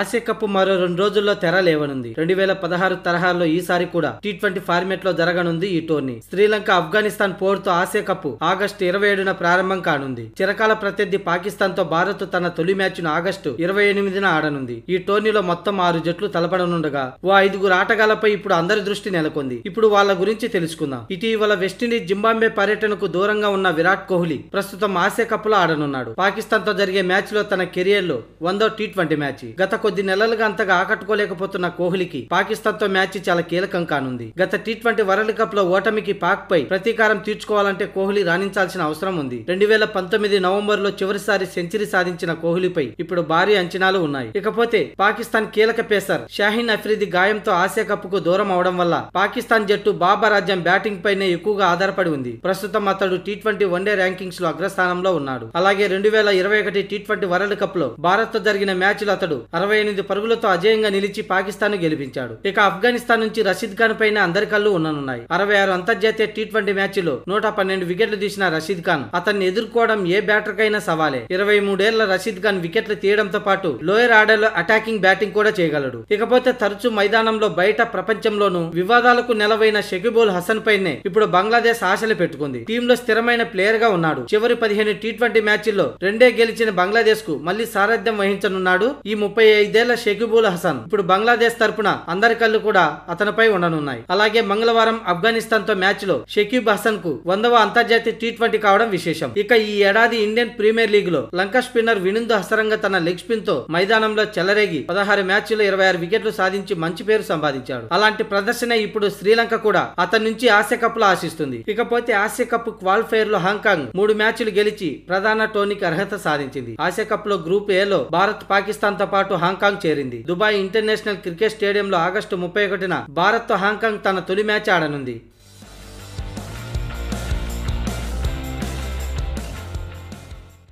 Asia cup మరో రెండు రోజుల్లో తెర లేవనుంది రెండు వేల పదహారు తరహాలో ఈసారి కూడా టీ ట్వంటీ ఫార్మేట్ లో జరగనుంది ఈ టోర్నీ శ్రీలంక ఆఫ్ఘనిస్తాన్ పోరుతో ఆసియా కప్ ఆగస్టు ఇరవై ఏడున ప్రారంభం కానుంది చిరకాల ప్రత్యర్థి పాకిస్తాన్ తో భారత్ తన తొలి మ్యాచ్ ను ఆగస్టు ఇరవై ఎనిమిదిన ఆడనుంది ఈ టోర్నీలో మొత్తం ఆరు జట్లు తలపడనుండగా ఓ ఐదుగురు ఆటగాళ్లపై ఇప్పుడు అందరి దృష్టి నెలకొంది ఇప్పుడు వాళ్ళ గురించి తెలుసుకుందాం ఇటీవల వెస్టిండీస్ జింబాబే పర్యటనకు దూరంగా ఉన్న విరాట్ కోహ్లీ ప్రస్తుతం ఆసియా కప్ లో ఆడనున్నాడు పాకిస్తాన్ తో జరిగే మ్యాచ్ లో తన కెరియర్ లో వందో టీ ట్వంటీ మ్యాచ్ గత కొద్ది నెలలుగా అంతగా ఆకట్టుకోలేకపోతున్న కోహ్లీకి పాకిస్తాన్తో మ్యాచ్ చాలా కీలకం కానుంది గత టీ ట్వంటీ వరల్డ్ కప్ లో ఓటమికి పాక్ పై ప్రతీకారం తీర్చుకోవాలంటే కోహ్లీ రాణించాల్సిన అవసరం ఉంది రెండు వేల పంతొమ్మిది నవంబర్ లో చివరిసారి సెంచరీ సాధించిన కోహ్లీపై ఇప్పుడు భారీ అంచనాలు ఉన్నాయి ఇకపోతే పాకిస్తాన్ కీలక పేసర్ షాహీన్ అఫ్రీది గాయంతో ఆసియా కప్ కు దూరం అవడం వల్ల పాకిస్తాన్ జట్టు బాబా రాజ్యం బ్యాటింగ్ పైనే ఎక్కువగా ఆధారపడి ఉంది ప్రస్తుతం అతడు టీ ట్వంటీ వన్డే ర్యాంకింగ్స్ లో అగ్రస్థానంలో ఉన్నాడు అలాగే రెండు వేల ఇరవై ఒకటి టీ ట్వంటీ వరల్డ్ కప్ లో భారత్ తో జరిగిన మ్యాచ్ లో అతడు అరవై ఎనిమిది పరుగులతో అజయంగా నిలిచి పాకిస్తాన్ గెలిపించాడు ఇక ఆఫ్ఘనిస్తాన్ నుంచి రషీద్ ఖాన్ పైన అందరి కళ్ళు ఉన్ననున్నాయి అరవై ఆరు అంతర్జాతీయ టీ ట్వంటీ మ్యాచ్ లో నూట పన్నెండు వికెట్లు తీసిన రషీద్ ఖాన్ అతన్ని ఎదుర్కోవడం ఏ బ్యాటర్ కైనా సవాలే ఇరవై మూడేళ్ల రషీద్ ఖాన్ వికెట్లు తీయడంతో పాటు లోయర్ లో అటాకింగ్ బ్యాటింగ్ కూడా చేయగలడు ఇకపోతే తరచూ మైదానంలో బయట ప్రపంచంలోనూ వివాదాలకు నెలవైన షకిబుల్ హసన్ పైనే ఇప్పుడు బంగ్లాదేశ్ ఆశలు పెట్టుకుంది టీంలో స్థిరమైన ప్లేయర్ గా ఉన్నాడు చివరి పదిహేను టీ ట్వంటీ మ్యాచ్ లో రెండే గెలిచిన బంగ్లాదేశ్ కు మళ్లీ సారథ్యం వహించనున్నాడు ఈ ముప్పై ఐదేళ్ల షకీబుల్ హసన్ ఇప్పుడు బంగ్లాదేశ్ తరపున అందరి కళ్ళు కూడా అతనిపై ఉండనున్నాయి అలాగే మంగళవారం ఆఫ్ఘనిస్తాన్ తో మ్యాచ్ లో షకీబ్ హసన్ కు వందవ అంతర్జాతీయ టీ ట్వంటీ కావడం విశేషం ఇక ఈ ఏడాది ఇండియన్ ప్రీమియర్ లీగ్ లో లంక స్పిన్నర్ వినిందు హసరంగ తన లెగ్ స్పిన్ తో మైదానంలో చెలరేగి పదహారు లో ఇరవై ఆరు వికెట్లు సాధించి మంచి పేరు సంపాదించాడు అలాంటి ప్రదర్శన ఇప్పుడు శ్రీలంక కూడా అతని నుంచి ఆసియా కప్ లో ఆశిస్తుంది ఇకపోతే ఆసియా కప్ క్వాలిఫైర్ లో హాంకాంగ్ మూడు మ్యాచ్లు గెలిచి ప్రధాన టోర్నీకి అర్హత సాధించింది ఆసియా కప్ లో గ్రూప్ ఏ లో భారత్ పాకిస్తాన్ తో పాటు హాంకాంగ్ చేరింది దుబాయ్ ఇంటర్నేషనల్ క్రికెట్ స్టేడియంలో ఆగస్టు ముప్పై ఒకటిన భారత్తో హాంకాంగ్ తన తొలి మ్యాచ్ ఆడనుంది